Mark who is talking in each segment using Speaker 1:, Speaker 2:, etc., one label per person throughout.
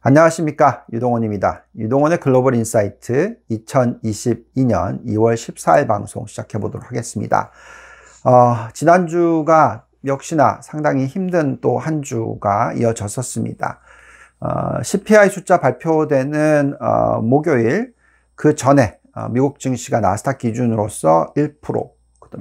Speaker 1: 안녕하십니까 유동원입니다. 유동원의 글로벌 인사이트 2022년 2월 14일 방송 시작해 보도록 하겠습니다. 어, 지난주가 역시나 상당히 힘든 또 한 주가 이어졌었습니다. 어, CPI 숫자 발표되는 어, 목요일 그 전에 어, 미국 증시가 나스닥 기준으로서 1%,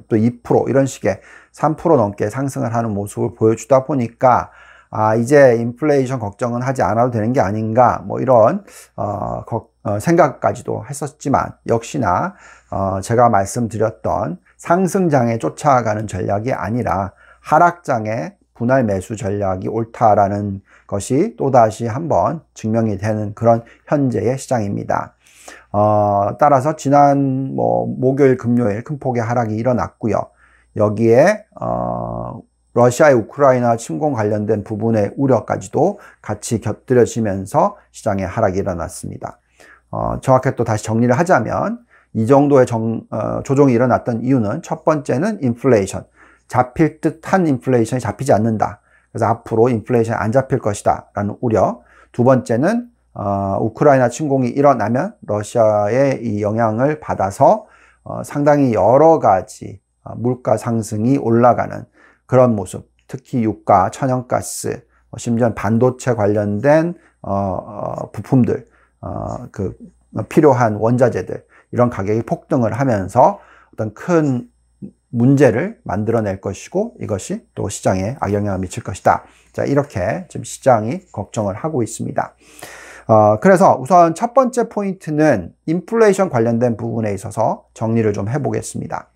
Speaker 1: 또2% 이런 식의 3% 넘게 상승을 하는 모습을 보여주다 보니까 아 이제 인플레이션 걱정은 하지 않아도 되는 게 아닌가 뭐 이런 어, 어, 생각까지도 했었지만 역시나 어, 제가 말씀드렸던 상승장에 쫓아가는 전략이 아니라 하락장에 분할 매수 전략이 옳다라는 것이 또다시 한번 증명이 되는 그런 현재의 시장입니다. 어, 따라서 지난 뭐 목요일, 금요일 큰 폭의 하락이 일어났고요. 여기에 어, 러시아의 우크라이나 침공 관련된 부분의 우려까지도 같이 곁들여지면서 시장의 하락이 일어났습니다. 어, 정확하또 다시 정리를 하자면 이 정도의 정, 어, 조종이 일어났던 이유는 첫 번째는 인플레이션. 잡힐 듯한 인플레이션이 잡히지 않는다. 그래서 앞으로 인플레이션이 안 잡힐 것이다. 라는 우려. 두 번째는 어, 우크라이나 침공이 일어나면 러시아의 이 영향을 받아서 어, 상당히 여러 가지 어, 물가 상승이 올라가는 그런 모습, 특히 유가, 천연가스, 뭐 심지어 반도체 관련된 어, 어, 부품들, 어, 그 필요한 원자재들 이런 가격이 폭등을 하면서 어떤 큰 문제를 만들어낼 것이고 이것이 또 시장에 악영향을 미칠 것이다. 자 이렇게 지금 시장이 걱정을 하고 있습니다. 어, 그래서 우선 첫 번째 포인트는 인플레이션 관련된 부분에 있어서 정리를 좀 해보겠습니다.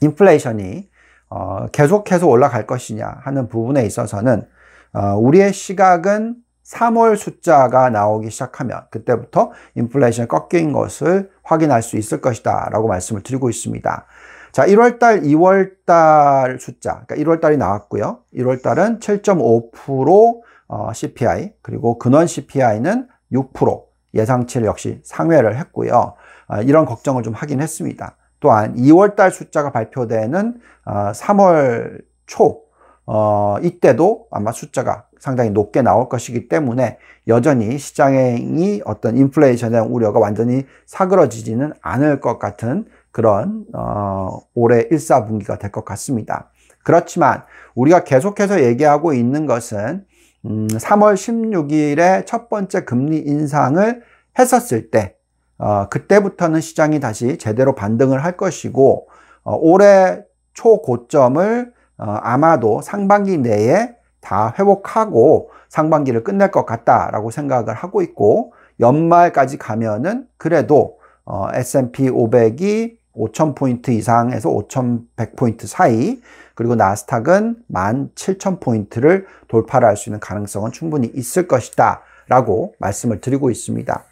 Speaker 1: 인플레이션이 어, 계속해서 올라갈 것이냐 하는 부분에 있어서는 어, 우리의 시각은 3월 숫자가 나오기 시작하면 그때부터 인플레이션이 꺾인 것을 확인할 수 있을 것이다 라고 말씀을 드리고 있습니다. 자, 1월달, 2월달 숫자, 그러니까 1월달이 나왔고요. 1월달은 7.5% 어, CPI, 그리고 근원 CPI는 6%, 예상치를 역시 상회를 했고요. 아, 이런 걱정을 좀 하긴 했습니다. 또한 2월 달 숫자가 발표되는 3월 어, 초 어, 이때도 아마 숫자가 상당히 높게 나올 것이기 때문에 여전히 시장이 어떤 인플레이션의 우려가 완전히 사그러지지는 않을 것 같은 그런 어, 올해 1 4분기가될 것 같습니다. 그렇지만 우리가 계속해서 얘기하고 있는 것은 음, 3월 16일에 첫 번째 금리 인상을 했었을 때 어, 그때부터는 시장이 다시 제대로 반등을 할 것이고 어, 올해 초고점을 어, 아마도 상반기 내에 다 회복하고 상반기를 끝낼 것 같다라고 생각을 하고 있고 연말까지 가면은 그래도 어, S&P 500이 5,000포인트 이상에서 5,100포인트 사이, 그리고 나스닥은 17,000포인트를 돌파를 할 수 있는 가능성은 충분히 있을 것이다. 라고 말씀을 드리고 있습니다.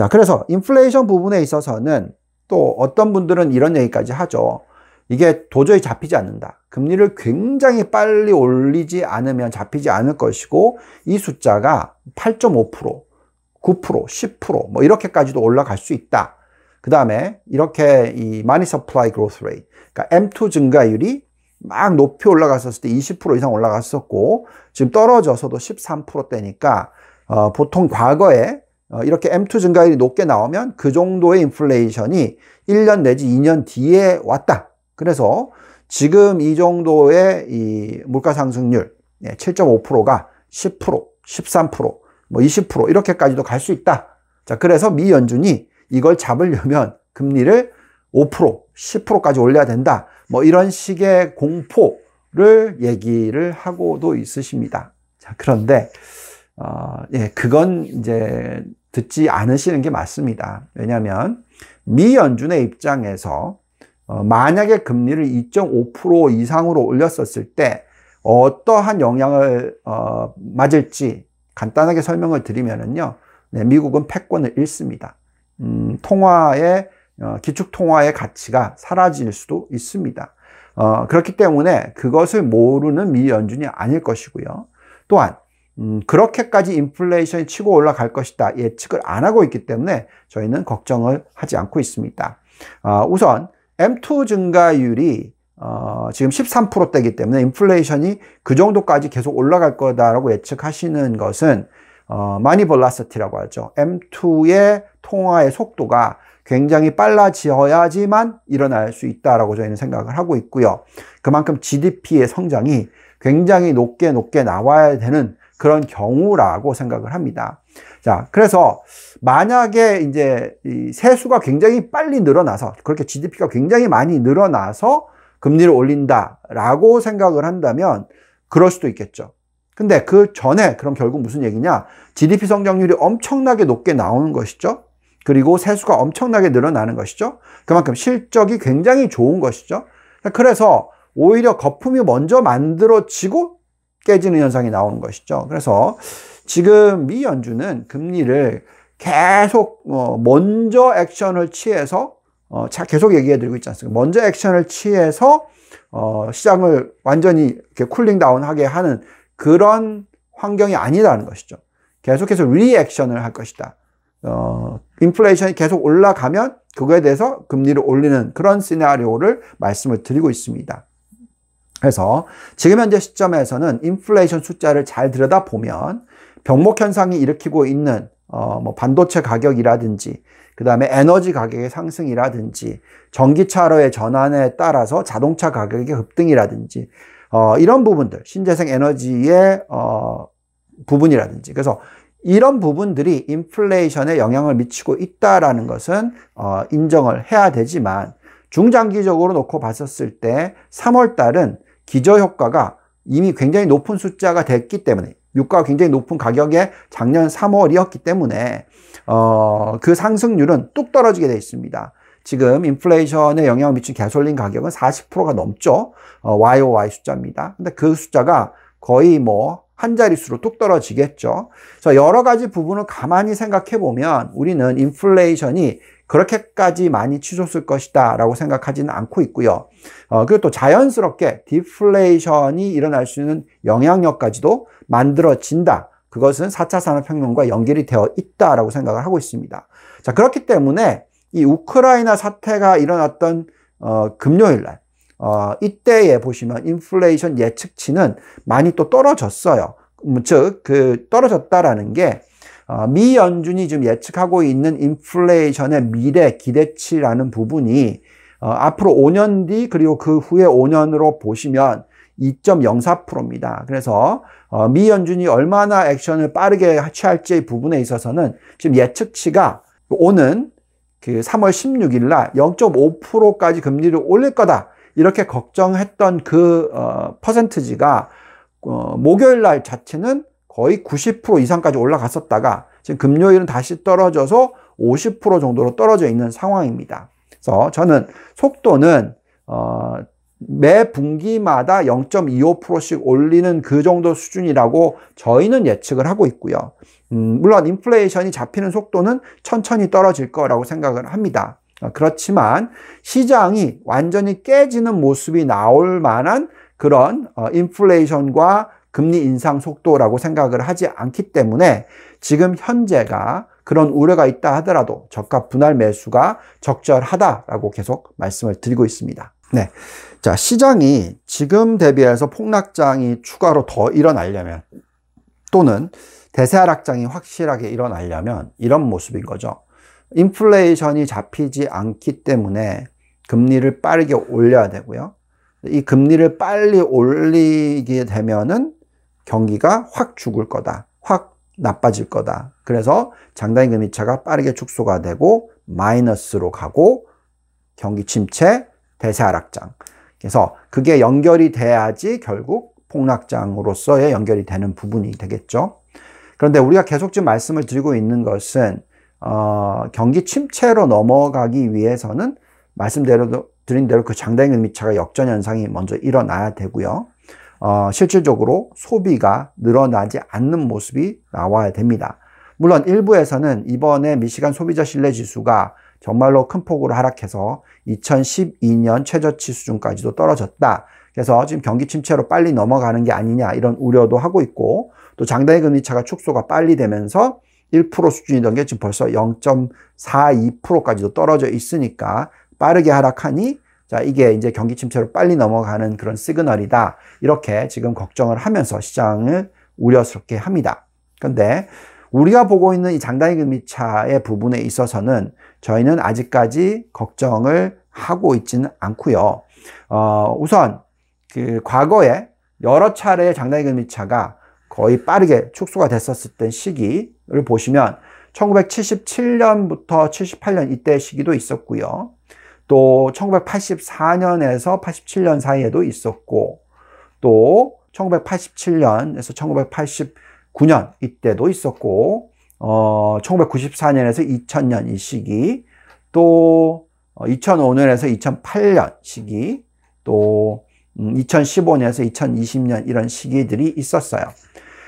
Speaker 1: 자, 그래서 인플레이션 부분에 있어서는 또 어떤 분들은 이런 얘기까지 하죠. 이게 도저히 잡히지 않는다. 금리를 굉장히 빨리 올리지 않으면 잡히지 않을 것이고 이 숫자가 8.5%, 9%, 10%뭐 이렇게까지도 올라갈 수 있다. 그 다음에 이렇게 이 money supply growth rate, 그러니까 M2 증가율이 막 높이 올라갔었을 때 20% 이상 올라갔었고 지금 떨어져서도 13%대니까 어, 보통 과거에 어, 이렇게 M2 증가율이 높게 나오면 그 정도의 인플레이션이 1년 내지 2년 뒤에 왔다. 그래서 지금 이 정도의 이 물가 상승률 7.5%가 10%, 13%, 뭐 20% 이렇게까지도 갈 수 있다. 자, 그래서 미 연준이 이걸 잡으려면 금리를 5%, 10%까지 올려야 된다. 뭐 이런 식의 공포를 얘기를 하고도 있으십니다. 자, 그런데 어, 예, 그건 이제 듣지 않으시는 게 맞습니다. 왜냐하면 미 연준의 입장에서 어, 만약에 금리를 2.5% 이상으로 올렸었을 때 어떠한 영향을 어, 맞을지 간단하게 설명을 드리면요 네, 미국은 패권을 잃습니다. 음, 통화의 어, 기축 통화의 가치가 사라질 수도 있습니다. 그렇기 때문에 그것을 모르는 미 연준이 아닐 것이고요. 또한 음, 그렇게까지 인플레이션이 치고 올라갈 것이다 예측을 안 하고 있기 때문에 저희는 걱정을 하지 않고 있습니다. 어, 우선 M2 증가율이 어, 지금 13%대이기 때문에 인플레이션이 그 정도까지 계속 올라갈 거다라고 예측하시는 것은 많이 니 볼라서티라고 하죠. M2의 통화의 속도가 굉장히 빨라지어야지만 일어날 수 있다라고 저희는 생각을 하고 있고요. 그만큼 GDP의 성장이 굉장히 높게 높게 나와야 되는 그런 경우라고 생각을 합니다. 자, 그래서 만약에 이제 세수가 굉장히 빨리 늘어나서 그렇게 GDP가 굉장히 많이 늘어나서 금리를 올린다라고 생각을 한다면 그럴 수도 있겠죠. 근데 그 전에 그럼 결국 무슨 얘기냐? GDP 성장률이 엄청나게 높게 나오는 것이죠. 그리고 세수가 엄청나게 늘어나는 것이죠. 그만큼 실적이 굉장히 좋은 것이죠. 그래서 오히려 거품이 먼저 만들어지고 깨지는 현상이 나오는 것이죠. 그래서 지금 미 연준은 금리를 계속 어, 먼저 액션을 취해서 어, 계속 얘기해 드리고 있지 않습니까? 먼저 액션을 취해서 어, 시장을 완전히 이렇게 쿨링 다운하게 하는 그런 환경이 아니라는 것이죠. 계속해서 리액션을 할 것이다. 어, 인플레이션이 계속 올라가면 그거에 대해서 금리를 올리는 그런 시나리오를 말씀을 드리고 있습니다. 그래서 지금 현재 시점에서는 인플레이션 숫자를 잘 들여다보면 병목 현상이 일으키고 있는 어, 뭐 반도체 가격이라든지 그 다음에 에너지 가격의 상승이라든지 전기차로의 전환에 따라서 자동차 가격의 급등이라든지 어, 이런 부분들 신재생 에너지의 어, 부분이라든지 그래서 이런 부분들이 인플레이션에 영향을 미치고 있다라는 것은 어, 인정을 해야 되지만 중장기적으로 놓고 봤었을 때 3월 달은 기저효과가 이미 굉장히 높은 숫자가 됐기 때문에 유가가 굉장히 높은 가격에 작년 3월이었기 때문에 어, 그 상승률은 뚝 떨어지게 돼 있습니다. 지금 인플레이션에 영향을 미친 개솔린 가격은 40%가 넘죠. 어, YOY 숫자입니다. 근데 그 숫자가 거의 뭐한 자릿수로 뚝 떨어지겠죠. 자, 여러 가지 부분을 가만히 생각해 보면 우리는 인플레이션이 그렇게까지 많이 치솟을 것이다 라고 생각하지는 않고 있고요. 어, 그리고 또 자연스럽게 디플레이션이 일어날 수 있는 영향력까지도 만들어진다. 그것은 4차 산업혁명과 연결이 되어 있다라고 생각을 하고 있습니다. 자, 그렇기 때문에 이 우크라이나 사태가 일어났던 어, 금요일 날 어, 이때에 보시면 인플레이션 예측치는 많이 또 떨어졌어요. 음, 즉, 그 떨어졌다라는 게, 어, 미 연준이 지금 예측하고 있는 인플레이션의 미래 기대치라는 부분이 어, 앞으로 5년 뒤 그리고 그 후에 5년으로 보시면 2.04%입니다. 그래서 어, 미 연준이 얼마나 액션을 빠르게 취할지 부분에 있어서는 지금 예측치가 오는 그 3월 16일 날 0.5%까지 금리를 올릴 거다. 이렇게 걱정했던 그 어, 퍼센트지가 어, 목요일 날 자체는 거의 90% 이상까지 올라갔었다가 지금 금요일은 다시 떨어져서 50% 정도로 떨어져 있는 상황입니다. 그래서 저는 속도는 어, 매 분기마다 0.25%씩 올리는 그 정도 수준이라고 저희는 예측을 하고 있고요. 음, 물론 인플레이션이 잡히는 속도는 천천히 떨어질 거라고 생각을 합니다. 아, 그렇지만 시장이 완전히 깨지는 모습이 나올 만한 그런 어, 인플레이션과 금리 인상 속도라고 생각을 하지 않기 때문에 지금 현재가 그런 우려가 있다 하더라도 저가 분할 매수가 적절하다라고 계속 말씀을 드리고 있습니다. 네. 자, 시장이 지금 대비해서 폭락장이 추가로 더 일어나려면 또는 대세 하락장이 확실하게 일어나려면 이런 모습인 거죠. 인플레이션이 잡히지 않기 때문에 금리를 빠르게 올려야 되고요. 이 금리를 빨리 올리게 되면은 경기가 확 죽을 거다. 확 나빠질 거다. 그래서 장단기 금리차가 빠르게 축소가 되고 마이너스로 가고 경기 침체, 대세 하락장. 그래서 그게 연결이 돼야지 결국 폭락장으로서의 연결이 되는 부분이 되겠죠. 그런데 우리가 계속 지금 말씀을 드리고 있는 것은 어, 경기 침체로 넘어가기 위해서는 말씀대로 드린 대로 그 장단의 금리차가 역전 현상이 먼저 일어나야 되고요. 어, 실질적으로 소비가 늘어나지 않는 모습이 나와야 됩니다. 물론 일부에서는 이번에 미시간 소비자 신뢰 지수가 정말로 큰 폭으로 하락해서 2012년 최저치 수준까지도 떨어졌다. 그래서 지금 경기 침체로 빨리 넘어가는 게 아니냐 이런 우려도 하고 있고 또 장단의 금리 차가 축소가 빨리 되면서 1% 수준이던 게 지금 벌써 0.42%까지도 떨어져 있으니까 빠르게 하락하니 자, 이게 이제 경기 침체로 빨리 넘어가는 그런 시그널이다. 이렇게 지금 걱정을 하면서 시장을 우려스럽게 합니다. 근데 우리가 보고 있는 이 장단기 금리차의 부분에 있어서는 저희는 아직까지 걱정을 하고 있지는 않고요. 어, 우선 그 과거에 여러 차례 장단기 금리차가 거의 빠르게 축소가 됐었을 때 시기를 보시면 1977년부터 78년 이때 시기도 있었고요. 또 1984년에서 87년 사이에도 있었고 또 1987년에서 1989년 이때도 있었고 어 1994년에서 2000년 이 시기 또 2005년에서 어, 2008년 시기 또 2015년에서 음, 2020년 이런 시기들이 있었어요.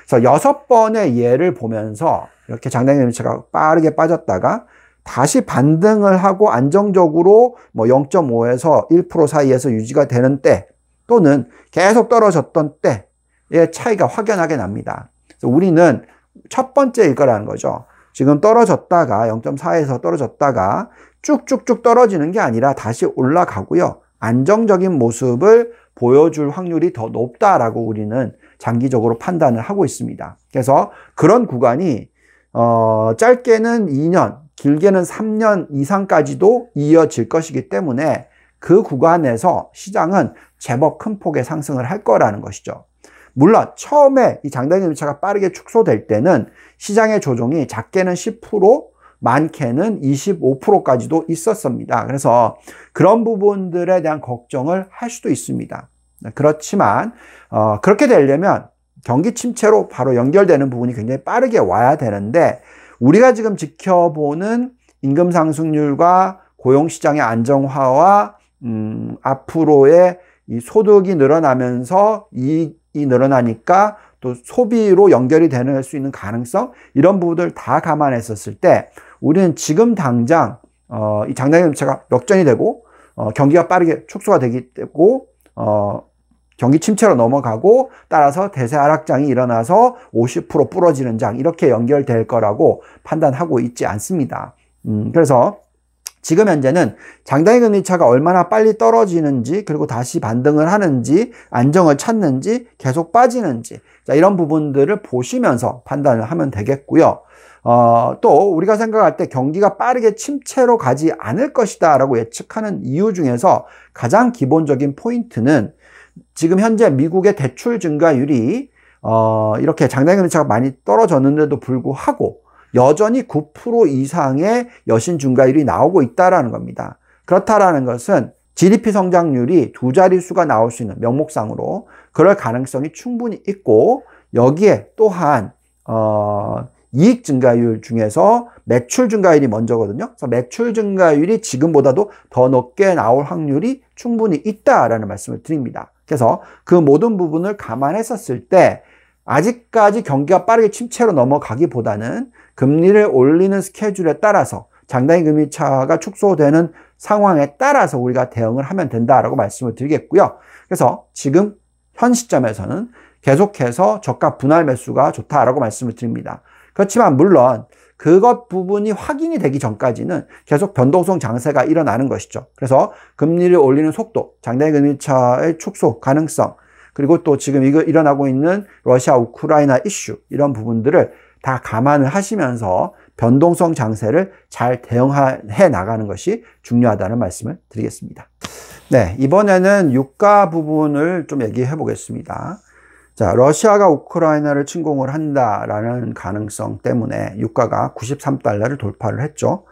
Speaker 1: 그래서 여섯 번의 예를 보면서 이렇게 장단기 임차가 빠르게 빠졌다가 다시 반등을 하고 안정적으로 뭐 0.5에서 1% 사이에서 유지가 되는 때 또는 계속 떨어졌던 때의 차이가 확연하게 납니다. 그래서 우리는 첫 번째일 거라는 거죠. 지금 떨어졌다가 0.4에서 떨어졌다가 쭉쭉쭉 떨어지는 게 아니라 다시 올라가고요. 안정적인 모습을 보여줄 확률이 더 높다라고 우리는 장기적으로 판단을 하고 있습니다. 그래서 그런 구간이 어, 짧게는 2년, 길게는 3년 이상까지도 이어질 것이기 때문에 그 구간에서 시장은 제법 큰 폭의 상승을 할 거라는 것이죠. 물론 처음에 이 장단기 임차가 빠르게 축소될 때는 시장의 조정이 작게는 10%, 많게는 25%까지도 있었습니다. 그래서 그런 부분들에 대한 걱정을 할 수도 있습니다. 네, 그렇지만 어, 그렇게 되려면 경기 침체로 바로 연결되는 부분이 굉장히 빠르게 와야 되는데 우리가 지금 지켜보는 임금 상승률과 고용 시장의 안정화와 음, 앞으로의 이 소득이 늘어나면서 이익이 늘어나니까 또 소비로 연결이 되는 수 있는 가능성 이런 부분들 다 감안했었을 때 우리는 지금 당장 어, 이 장단의 점차가 역전이 되고 어, 경기가 빠르게 축소가 되기 되고 어, 경기 침체로 넘어가고 따라서 대세 하락장이 일어나서 50% 부러지는 장 이렇게 연결될 거라고 판단하고 있지 않습니다. 음, 그래서 지금 현재는 장단기 금리 차가 얼마나 빨리 떨어지는지 그리고 다시 반등을 하는지 안정을 찾는지 계속 빠지는지 자, 이런 부분들을 보시면서 판단을 하면 되겠고요. 어, 또 우리가 생각할 때 경기가 빠르게 침체로 가지 않을 것이다 라고 예측하는 이유 중에서 가장 기본적인 포인트는 지금 현재 미국의 대출 증가율이 어, 이렇게 장단기 금리차가 많이 떨어졌는데도 불구하고 여전히 9% 이상의 여신 증가율이 나오고 있다는 겁니다. 그렇다라는 것은 GDP 성장률이 두 자릿수가 나올 수 있는 명목상으로 그럴 가능성이 충분히 있고 여기에 또한 어, 이익 증가율 중에서 매출 증가율이 먼저거든요. 그래서 매출 증가율이 지금보다도 더 높게 나올 확률이 충분히 있다라는 말씀을 드립니다. 그래서 그 모든 부분을 감안했었을 때 아직까지 경기가 빠르게 침체로 넘어가기보다는 금리를 올리는 스케줄에 따라서 장단기 금리 차가 축소되는 상황에 따라서 우리가 대응을 하면 된다라고 말씀을 드리겠고요. 그래서 지금 현 시점에서는 계속해서 저가 분할 매수가 좋다라고 말씀을 드립니다. 그렇지만 물론 그것 부분이 확인이 되기 전까지는 계속 변동성 장세가 일어나는 것이죠. 그래서 금리를 올리는 속도, 장대 금리차의 축소 가능성, 그리고 또 지금 이거 일어나고 있는 러시아 우크라이나 이슈 이런 부분들을 다 감안을 하시면서 변동성 장세를 잘 대응해 나가는 것이 중요하다는 말씀을 드리겠습니다. 네, 이번에는 유가 부분을 좀 얘기해 보겠습니다. 자, 러시아가 우크라이나를 침공을 한다라는 가능성 때문에 유가가 93달러를 돌파를 했죠.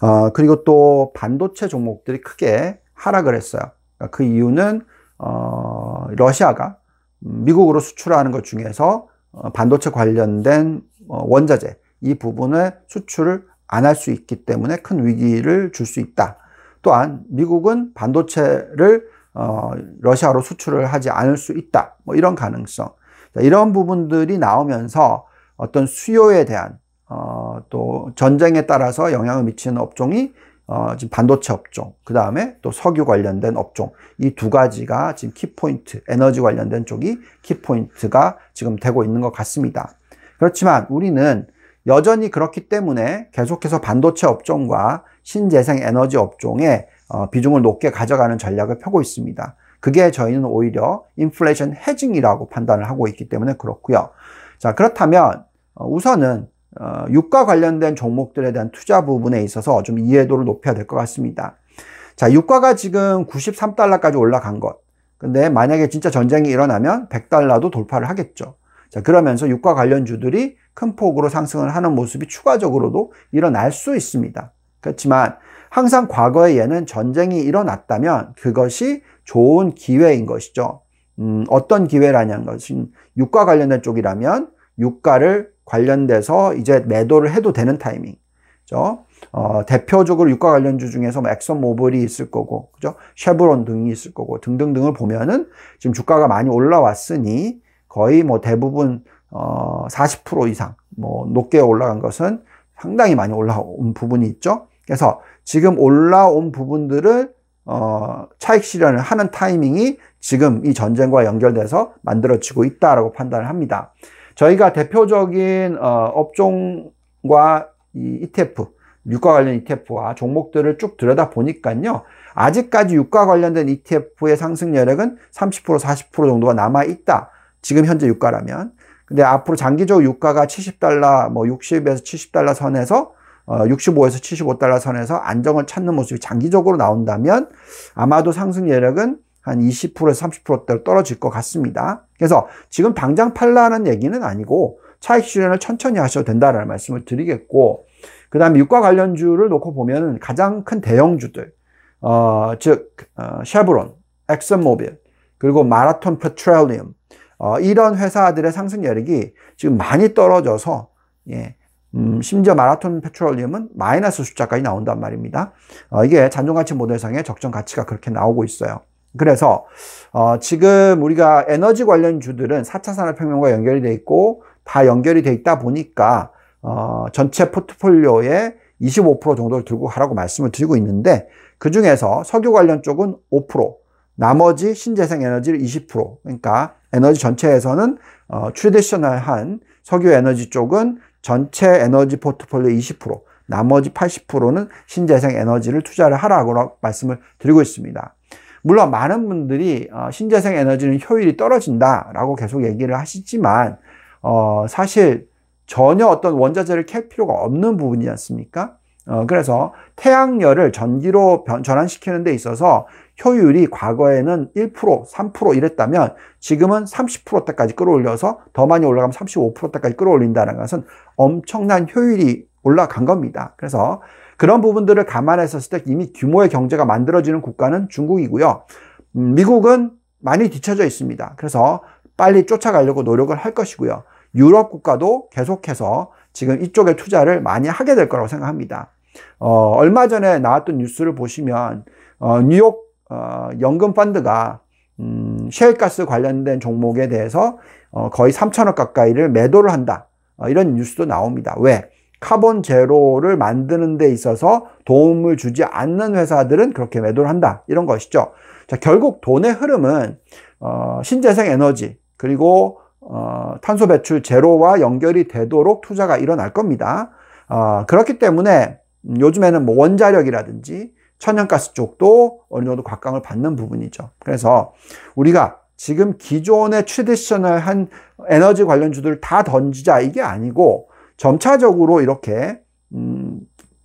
Speaker 1: 어, 그리고 또 반도체 종목들이 크게 하락을 했어요. 그러니까 그 이유는 어, 러시아가 미국으로 수출하는 것 중에서 어, 반도체 관련된 어, 원자재 이 부분에 수출을 안 할 수 있기 때문에 큰 위기를 줄 수 있다. 또한 미국은 반도체를 어, 러시아로 수출을 하지 않을 수 있다. 뭐 이런 가능성. 자, 이런 부분들이 나오면서 어떤 수요에 대한 어, 또 전쟁에 따라서 영향을 미치는 업종이 어, 지금 반도체 업종, 그 다음에 또 석유 관련된 업종 이 두 가지가 지금 키포인트, 에너지 관련된 쪽이 키포인트가 지금 되고 있는 것 같습니다. 그렇지만 우리는 여전히 그렇기 때문에 계속해서 반도체 업종과 신재생 에너지 업종에 어, 비중을 높게 가져가는 전략을 펴고 있습니다. 그게 저희는 오히려 인플레이션 해징이라고 판단을 하고 있기 때문에 그렇고요. 자 그렇다면 어, 우선은 어, 유가 관련된 종목들에 대한 투자 부분에 있어서 좀 이해도를 높여야 될 것 같습니다. 자 유가가 지금 93달러까지 올라간 것. 근데 만약에 진짜 전쟁이 일어나면 100달러도 돌파를 하겠죠. 자 그러면서 유가 관련주들이 큰 폭으로 상승을 하는 모습이 추가적으로도 일어날 수 있습니다. 그렇지만 항상 과거에얘는 전쟁이 일어났다면 그것이 좋은 기회인 것이죠. 음, 어떤 기회라는 것은 육가 관련된 쪽이라면 육가를 관련돼서 이제 매도를 해도 되는 타이밍. 그죠? 어, 대표적으로 유가 관련주 중에서 뭐 엑선 모블이 있을 거고, 그죠? 쉐브론 등이 있을 거고, 등등등을 보면은 지금 주가가 많이 올라왔으니 거의 뭐 대부분 어, 40% 이상 뭐 높게 올라간 것은 상당히 많이 올라온 부분이 있죠. 그래서 지금 올라온 부분들을 어, 차익 실현을 하는 타이밍이 지금 이 전쟁과 연결돼서 만들어지고 있다라고 판단을 합니다. 저희가 대표적인 어, 업종과 이 ETF, 유가 관련 ETF와 종목들을 쭉 들여다 보니까요. 아직까지 유가 관련된 ETF의 상승 여력은 30% 40% 정도가 남아 있다. 지금 현재 유가라면. 근데 앞으로 장기적 유가가 70달러, 뭐 60에서 70달러 선에서 65에서 어, 75달러 선에서 안정을 찾는 모습이 장기적으로 나온다면 아마도 상승 여력은 한 20%에서 30%대로 떨어질 것 같습니다. 그래서 지금 당장 팔라는 얘기는 아니고 차익 실현을 천천히 하셔도 된다라는 말씀을 드리겠고 그 다음에 유가 관련주를 놓고 보면 가장 큰 대형주들 어, 즉 어, 쉐브론, 엑슨모빌 그리고 마라톤 페트롤리움 어, 이런 회사들의 상승 여력이 지금 많이 떨어져서 예, 음, 심지어 마라톤 페트롤리움은 마이너스 숫자까지 나온단 말입니다. 어, 이게 잔존가치 모델상의 적정 가치가 그렇게 나오고 있어요. 그래서 어, 지금 우리가 에너지 관련 주들은 4차 산업혁명과 연결이 돼 있고 다 연결이 돼 있다 보니까 어, 전체 포트폴리오의 25% 정도를 들고 가라고 말씀을 드리고 있는데 그 중에서 석유 관련 쪽은 5%, 나머지 신재생 에너지를 20% 그러니까 에너지 전체에서는 어, 트레디셔널한 석유 에너지 쪽은 전체 에너지 포트폴리오 20%, 나머지 80%는 신재생 에너지를 투자를 하라고 말씀을 드리고 있습니다. 물론 많은 분들이 어, 신재생 에너지는 효율이 떨어진다라고 계속 얘기를 하시지만 어, 사실 전혀 어떤 원자재를 캘 필요가 없는 부분이지 않습니까? 어, 그래서 태양열을 전기로 변, 전환시키는 데 있어서 효율이 과거에는 1%, 3% 이랬다면 지금은 30%대까지 끌어올려서 더 많이 올라가면 35%대까지 끌어올린다는 것은 엄청난 효율이 올라간 겁니다. 그래서 그런 부분들을 감안했었을 때 이미 규모의 경제가 만들어지는 국가는 중국이고요. 음, 미국은 많이 뒤쳐져 있습니다. 그래서 빨리 쫓아가려고 노력을 할 것이고요. 유럽 국가도 계속해서 지금 이쪽에 투자를 많이 하게 될 거라고 생각합니다. 어, 얼마 전에 나왔던 뉴스를 보시면 어, 뉴욕 어, 연금 펀드가 음, 셰일가스 관련된 종목에 대해서 어, 거의 3천억 가까이를 매도를 한다. 어, 이런 뉴스도 나옵니다. 왜? 카본 제로를 만드는 데 있어서 도움을 주지 않는 회사들은 그렇게 매도를 한다. 이런 것이죠. 자, 결국 돈의 흐름은 어, 신재생 에너지 그리고 어, 탄소 배출 제로와 연결이 되도록 투자가 일어날 겁니다. 어, 그렇기 때문에 음, 요즘에는 뭐 원자력이라든지 천연가스 쪽도 어느 정도 각광을 받는 부분이죠. 그래서 우리가 지금 기존의 트디셔널한 에너지 관련주들을 다 던지자 이게 아니고 점차적으로 이렇게 음,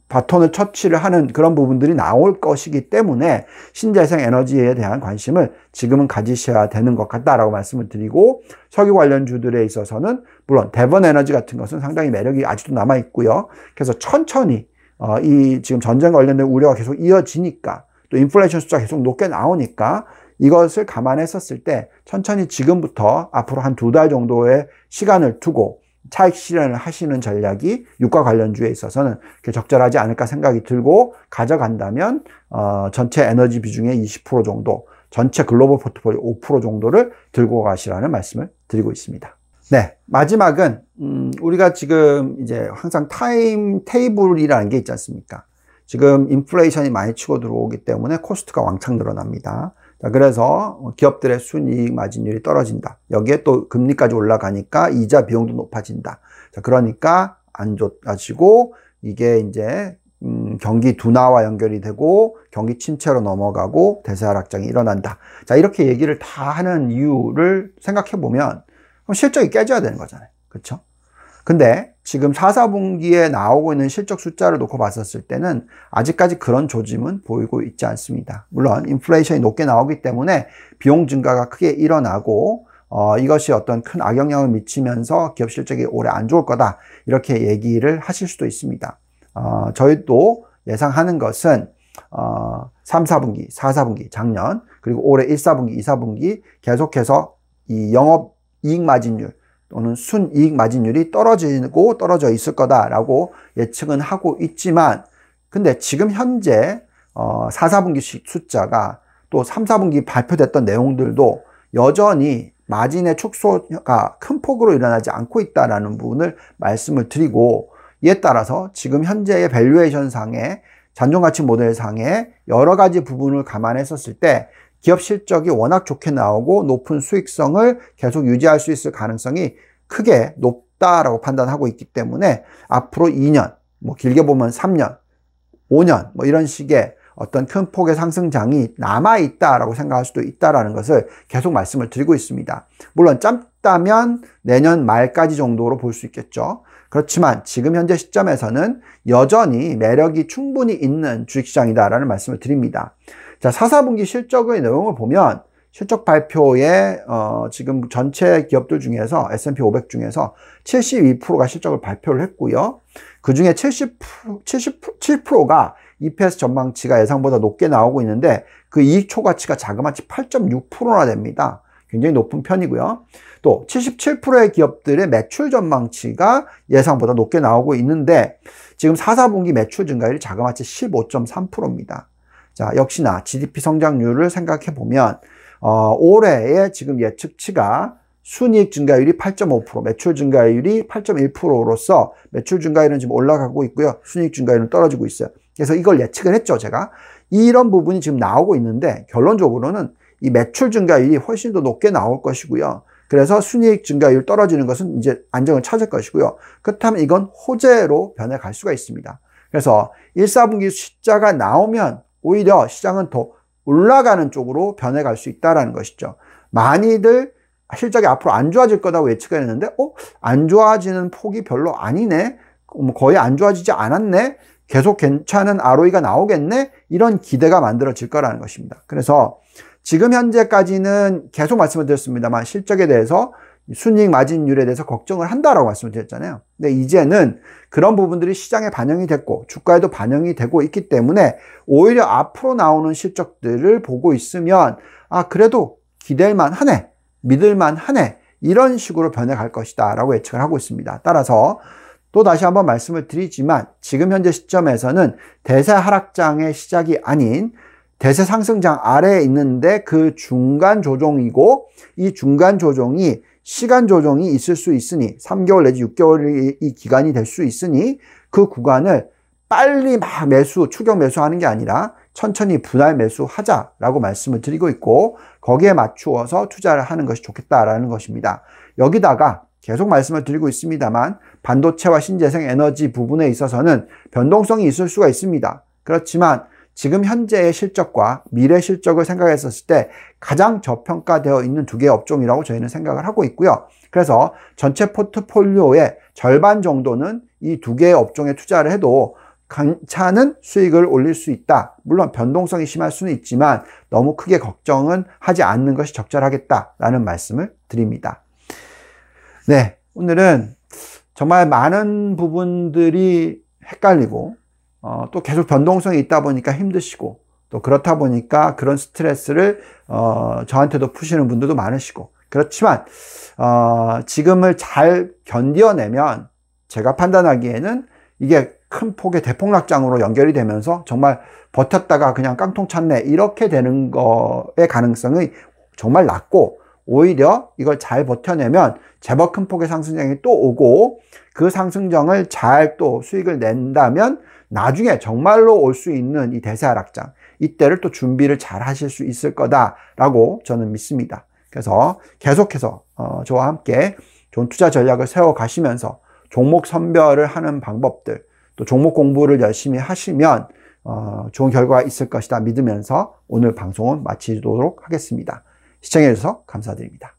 Speaker 1: 바톤을 처치를 하는 그런 부분들이 나올 것이기 때문에 신재생 에너지에 대한 관심을 지금은 가지셔야 되는 것 같다라고 말씀을 드리고 석유 관련주들에 있어서는 물론 대번 에너지 같은 것은 상당히 매력이 아직도 남아 있고요. 그래서 천천히 어, 이 지금 전쟁 관련된 우려가 계속 이어지니까 또 인플레이션 숫자 계속 높게 나오니까 이것을 감안했었을 때 천천히 지금부터 앞으로 한 두 달 정도의 시간을 두고 차익 실현을 하시는 전략이 유가 관련주에 있어서는 적절하지 않을까 생각이 들고 가져간다면 어, 전체 에너지 비중의 20% 정도 전체 글로벌 포트폴리오 5% 정도를 들고 가시라는 말씀을 드리고 있습니다. 네. 마지막은, 음, 우리가 지금 이제 항상 타임 테이블이라는 게 있지 않습니까? 지금 인플레이션이 많이 치고 들어오기 때문에 코스트가 왕창 늘어납니다. 자, 그래서 기업들의 순이익 마진율이 떨어진다. 여기에 또 금리까지 올라가니까 이자 비용도 높아진다. 자, 그러니까 안 좋아지고 이게 이제 음, 경기 둔화와 연결이 되고 경기 침체로 넘어가고 대세 하락장이 일어난다. 자, 이렇게 얘기를 다 하는 이유를 생각해 보면 그럼 실적이 깨져야 되는 거잖아요. 그렇죠? 근데 지금 4, 4분기에 나오고 있는 실적 숫자를 놓고 봤었을 때는 아직까지 그런 조짐은 보이고 있지 않습니다. 물론 인플레이션이 높게 나오기 때문에 비용 증가가 크게 일어나고 어, 이것이 어떤 큰 악영향을 미치면서 기업 실적이 올해 안 좋을 거다 이렇게 얘기를 하실 수도 있습니다. 어, 저희도 예상하는 것은 어, 3, 4분기, 4, 4분기 작년 그리고 올해 1, 4분기, 2, 4분기 계속해서 이 영업 이익 마진율 또는 순이익 마진율이 떨어지고 떨어져 있을 거다라고 예측은 하고 있지만 근데 지금 현재 어 4, 4분기 숫자가 또 3, 4분기 발표됐던 내용들도 여전히 마진의 축소가 큰 폭으로 일어나지 않고 있다라는 부분을 말씀을 드리고 이에 따라서 지금 현재의 밸류에이션 상에 잔존가치 모델 상에 여러 가지 부분을 감안했었을 때 기업 실적이 워낙 좋게 나오고 높은 수익성을 계속 유지할 수 있을 가능성이 크게 높다라고 판단하고 있기 때문에 앞으로 2년, 뭐 길게 보면 3년, 5년 뭐 이런 식의 어떤 큰 폭의 상승장이 남아 있다라고 생각할 수도 있다라는 것을 계속 말씀을 드리고 있습니다. 물론 짧다면 내년 말까지 정도로 볼 수 있겠죠. 그렇지만 지금 현재 시점에서는 여전히 매력이 충분히 있는 주식시장이다라는 말씀을 드립니다. 자, 4, 4분기 실적의 내용을 보면 실적 발표에 어, 지금 전체 기업들 중에서 S&P 500 중에서 72%가 실적을 발표를 했고요. 그중에 70% 77%가 EPS 전망치가 예상보다 높게 나오고 있는데 그 이익 초가치가 자그마치 8.6%나 됩니다. 굉장히 높은 편이고요. 또 77%의 기업들의 매출 전망치가 예상보다 높게 나오고 있는데 지금 4, 4분기 매출 증가율이 자그마치 15.3%입니다. 자, 역시나 GDP 성장률을 생각해 보면 어, 올해의 지금 예측치가 순이익 증가율이 8.5%, 매출 증가율이 8.1%로서 매출 증가율은 지금 올라가고 있고요. 순이익 증가율은 떨어지고 있어요. 그래서 이걸 예측을 했죠, 제가. 이런 부분이 지금 나오고 있는데 결론적으로는 이 매출 증가율이 훨씬 더 높게 나올 것이고요. 그래서 순이익 증가율 떨어지는 것은 이제 안정을 찾을 것이고요. 그렇다면 이건 호재로 변해갈 수가 있습니다. 그래서 1, 4분기 숫자가 나오면 오히려 시장은 더 올라가는 쪽으로 변해갈 수 있다라는 것이죠. 많이들 실적이 앞으로 안 좋아질 거다고 예측했는데, 어? 안 좋아지는 폭이 별로 아니네? 음, 거의 안 좋아지지 않았네? 계속 괜찮은 ROE가 나오겠네? 이런 기대가 만들어질 거라는 것입니다. 그래서 지금 현재까지는 계속 말씀을 드렸습니다만 실적에 대해서 순익 마진율에 대해서 걱정을 한다라고 말씀드렸잖아요. 근데 이제는 그런 부분들이 시장에 반영이 됐고 주가에도 반영이 되고 있기 때문에 오히려 앞으로 나오는 실적들을 보고 있으면 아 그래도 기댈만 하네, 믿을만 하네 이런 식으로 변해갈 것이다라고 예측을 하고 있습니다. 따라서 또 다시 한번 말씀을 드리지만 지금 현재 시점에서는 대세 하락장의 시작이 아닌 대세 상승장 아래에 있는데 그 중간 조정이고 이 중간 조정이 시간 조정이 있을 수 있으니 3개월 내지 6개월이 기간이 될 수 있으니 그 구간을 빨리 막 매수, 추격 매수하는 게 아니라 천천히 분할 매수하자라고 말씀을 드리고 있고 거기에 맞추어서 투자를 하는 것이 좋겠다라는 것입니다. 여기다가 계속 말씀을 드리고 있습니다만 반도체와 신재생 에너지 부분에 있어서는 변동성이 있을 수가 있습니다. 그렇지만 지금 현재의 실적과 미래 실적을 생각했을때 가장 저평가되어 있는 두 개의 업종이라고 저희는 생각을 하고 있고요. 그래서 전체 포트폴리오의 절반 정도는 이 두 개의 업종에 투자를 해도 괜찮은 수익을 올릴 수 있다. 물론 변동성이 심할 수는 있지만 너무 크게 걱정은 하지 않는 것이 적절하겠다라는 말씀을 드립니다. 네. 오늘은 정말 많은 부분들이 헷갈리고 어, 또 계속 변동성이 있다 보니까 힘드시고 또 그렇다 보니까 그런 스트레스를 어, 저한테도 푸시는 분들도 많으시고 그렇지만 어, 지금을 잘 견뎌내면 제가 판단하기에는 이게 큰 폭의 대폭락장으로 연결이 되면서 정말 버텼다가 그냥 깡통 찼네 이렇게 되는 거의 가능성이 정말 낮고 오히려 이걸 잘 버텨내면 제법 큰 폭의 상승장이 또 오고 그 상승장을 잘 또 수익을 낸다면 나중에 정말로 올 수 있는 이 대세하락장, 이때를 또 준비를 잘 하실 수 있을 거다라고 저는 믿습니다. 그래서 계속해서 어, 저와 함께 좋은 투자 전략을 세워가시면서 종목 선별을 하는 방법들, 또 종목 공부를 열심히 하시면 어, 좋은 결과가 있을 것이다 믿으면서 오늘 방송은 마치도록 하겠습니다. 시청해주셔서 감사드립니다.